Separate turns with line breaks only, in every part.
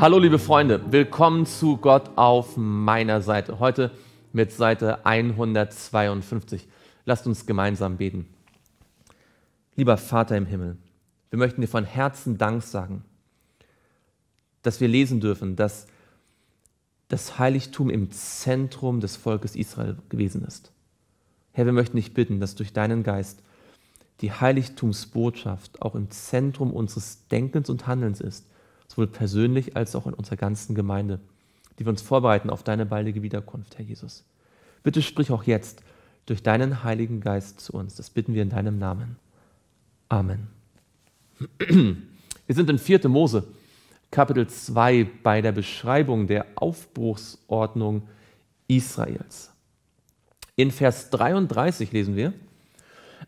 Hallo liebe Freunde, willkommen zu Gott auf meiner Seite. Heute mit Seite 152. Lasst uns gemeinsam beten. Lieber Vater im Himmel, wir möchten dir von Herzen Dank sagen, dass wir lesen dürfen, dass das Heiligtum im Zentrum des Volkes Israel gewesen ist. Herr, wir möchten dich bitten, dass durch deinen Geist die Heiligtumsbotschaft auch im Zentrum unseres Denkens und Handelns ist sowohl persönlich als auch in unserer ganzen Gemeinde, die wir uns vorbereiten auf deine baldige Wiederkunft, Herr Jesus. Bitte sprich auch jetzt durch deinen Heiligen Geist zu uns. Das bitten wir in deinem Namen. Amen. Wir sind in 4. Mose, Kapitel 2, bei der Beschreibung der Aufbruchsordnung Israels. In Vers 33 lesen wir,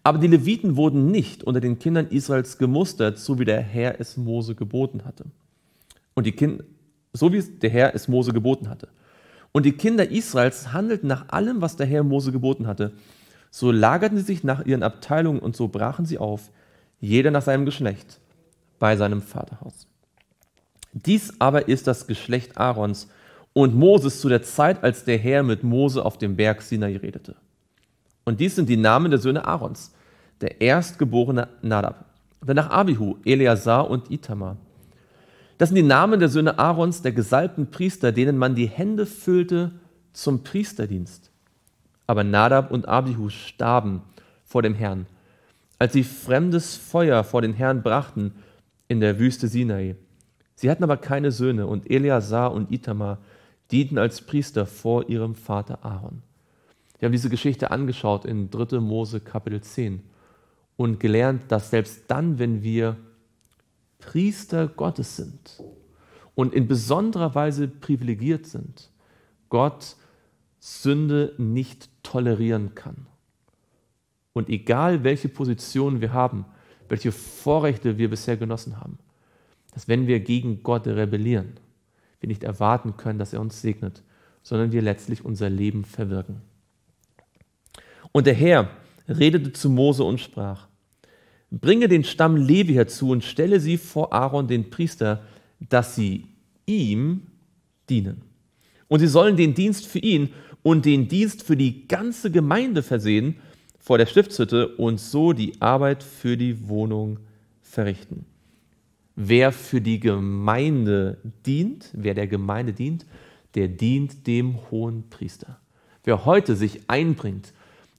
aber die Leviten wurden nicht unter den Kindern Israels gemustert, so wie der Herr es Mose geboten hatte. Und die Kinder, so wie der Herr es Mose geboten hatte. Und die Kinder Israels handelten nach allem, was der Herr Mose geboten hatte. So lagerten sie sich nach ihren Abteilungen und so brachen sie auf, jeder nach seinem Geschlecht, bei seinem Vaterhaus. Dies aber ist das Geschlecht Aarons und Moses zu der Zeit, als der Herr mit Mose auf dem Berg Sinai redete. Und dies sind die Namen der Söhne Aarons, der erstgeborene Nadab, danach Abihu, Eleazar und Itamar. Das sind die Namen der Söhne Aarons, der gesalbten Priester, denen man die Hände füllte zum Priesterdienst. Aber Nadab und Abihu starben vor dem Herrn, als sie fremdes Feuer vor den Herrn brachten in der Wüste Sinai. Sie hatten aber keine Söhne, und Eleazar und Itamar dienten als Priester vor ihrem Vater Aaron. Wir haben diese Geschichte angeschaut in 3. Mose Kapitel 10 und gelernt, dass selbst dann, wenn wir Priester Gottes sind und in besonderer Weise privilegiert sind, Gott Sünde nicht tolerieren kann. Und egal welche Position wir haben, welche Vorrechte wir bisher genossen haben, dass wenn wir gegen Gott rebellieren, wir nicht erwarten können, dass er uns segnet, sondern wir letztlich unser Leben verwirken. Und der Herr redete zu Mose und sprach, Bringe den Stamm Levi herzu und stelle sie vor Aaron, den Priester, dass sie ihm dienen. Und sie sollen den Dienst für ihn und den Dienst für die ganze Gemeinde versehen vor der Stiftshütte und so die Arbeit für die Wohnung verrichten. Wer für die Gemeinde dient, wer der Gemeinde dient, der dient dem hohen Priester. Wer heute sich einbringt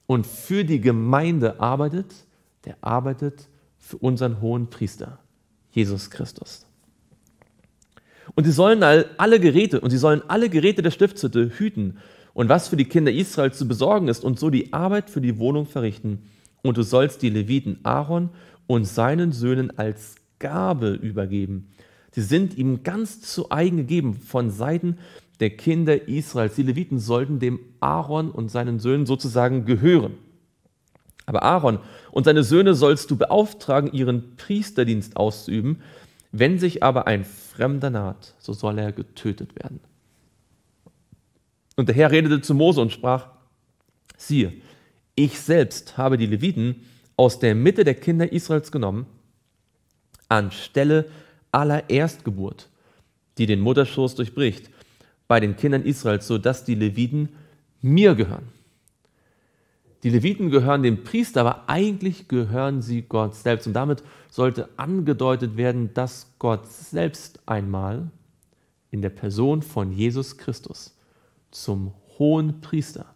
und für die Gemeinde arbeitet, der arbeitet für unseren hohen Priester, Jesus Christus. Und sie sollen alle Geräte, und sie sollen alle Geräte der Stiftshütte hüten und was für die Kinder Israels zu besorgen ist und so die Arbeit für die Wohnung verrichten. Und du sollst die Leviten Aaron und seinen Söhnen als Gabe übergeben. Sie sind ihm ganz zu eigen gegeben von Seiten der Kinder Israels. Die Leviten sollten dem Aaron und seinen Söhnen sozusagen gehören. Aber Aaron und seine Söhne sollst du beauftragen, ihren Priesterdienst auszuüben. Wenn sich aber ein Fremder naht, so soll er getötet werden. Und der Herr redete zu Mose und sprach, siehe, ich selbst habe die Leviten aus der Mitte der Kinder Israels genommen, anstelle aller Erstgeburt, die den Mutterschoß durchbricht, bei den Kindern Israels, sodass die Leviten mir gehören. Die Leviten gehören dem Priester, aber eigentlich gehören sie Gott selbst. Und damit sollte angedeutet werden, dass Gott selbst einmal in der Person von Jesus Christus zum hohen Priester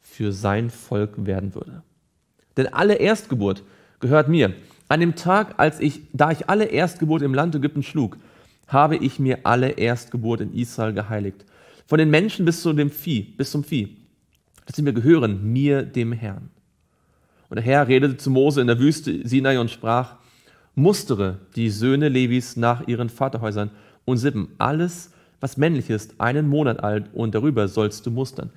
für sein Volk werden würde. Denn alle Erstgeburt gehört mir. An dem Tag, als ich, da ich alle Erstgeburt im Land Ägypten schlug, habe ich mir alle Erstgeburt in Israel geheiligt. Von den Menschen bis zu dem Vieh, bis zum Vieh dass sie mir gehören, mir, dem Herrn. Und der Herr redete zu Mose in der Wüste Sinai und sprach, mustere die Söhne Levis nach ihren Vaterhäusern und Sippen, alles, was männlich ist, einen Monat alt und darüber sollst du mustern.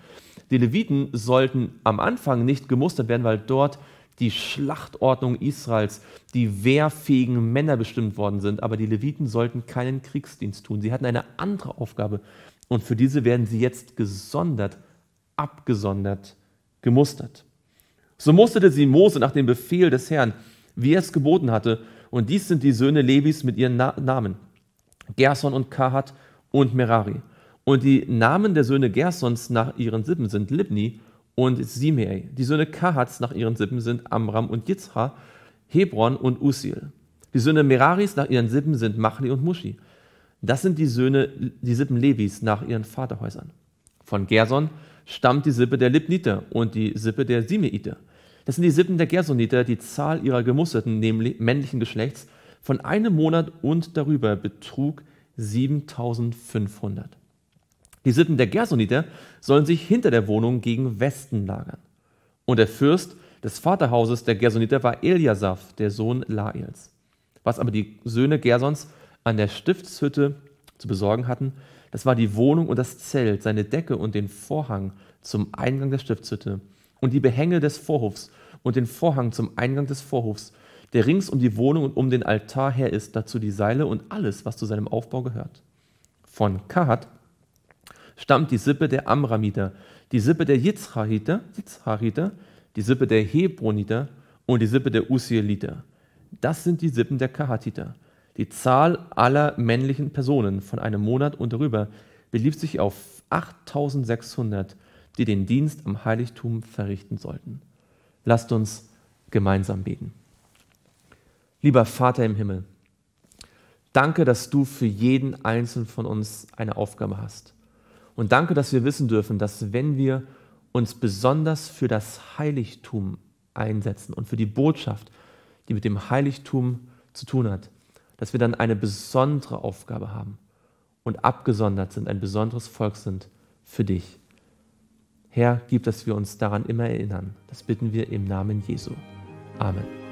Die Leviten sollten am Anfang nicht gemustert werden, weil dort die Schlachtordnung Israels, die wehrfähigen Männer bestimmt worden sind. Aber die Leviten sollten keinen Kriegsdienst tun. Sie hatten eine andere Aufgabe und für diese werden sie jetzt gesondert abgesondert gemustert. So musterte sie Mose nach dem Befehl des Herrn, wie er es geboten hatte, und dies sind die Söhne Levis mit ihren Na Namen: Gerson und Kahat und Merari. Und die Namen der Söhne Gersons nach ihren Sippen sind Libni und Simei. Die Söhne Kahats nach ihren Sippen sind Amram und Yitzhar, Hebron und Usil. Die Söhne Meraris nach ihren Sippen sind Machli und Muschi. Das sind die Söhne, die Sippen Levis nach ihren Vaterhäusern. Von Gerson stammt die Sippe der Libniter und die Sippe der Simeiter. Das sind die Sippen der Gersoniter, die Zahl ihrer Gemusterten, nämlich männlichen Geschlechts, von einem Monat und darüber betrug 7500. Die Sippen der Gersoniter sollen sich hinter der Wohnung gegen Westen lagern. Und der Fürst des Vaterhauses der Gersoniter war Eliasaph, der Sohn Laels. Was aber die Söhne Gersons an der Stiftshütte zu besorgen hatten, das war die Wohnung und das Zelt, seine Decke und den Vorhang zum Eingang der Stiftshütte und die Behänge des Vorhofs und den Vorhang zum Eingang des Vorhofs, der rings um die Wohnung und um den Altar her ist, dazu die Seile und alles, was zu seinem Aufbau gehört. Von Kahat stammt die Sippe der Amramiter, die Sippe der Yitzhariter, Yitzhariter die Sippe der Hebroniter und die Sippe der Usieliter. Das sind die Sippen der Kahatiter. Die Zahl aller männlichen Personen von einem Monat und darüber belief sich auf 8600, die den Dienst am Heiligtum verrichten sollten. Lasst uns gemeinsam beten. Lieber Vater im Himmel, danke, dass du für jeden Einzelnen von uns eine Aufgabe hast. Und danke, dass wir wissen dürfen, dass wenn wir uns besonders für das Heiligtum einsetzen und für die Botschaft, die mit dem Heiligtum zu tun hat, dass wir dann eine besondere Aufgabe haben und abgesondert sind, ein besonderes Volk sind für dich. Herr, gib, dass wir uns daran immer erinnern. Das bitten wir im Namen Jesu. Amen.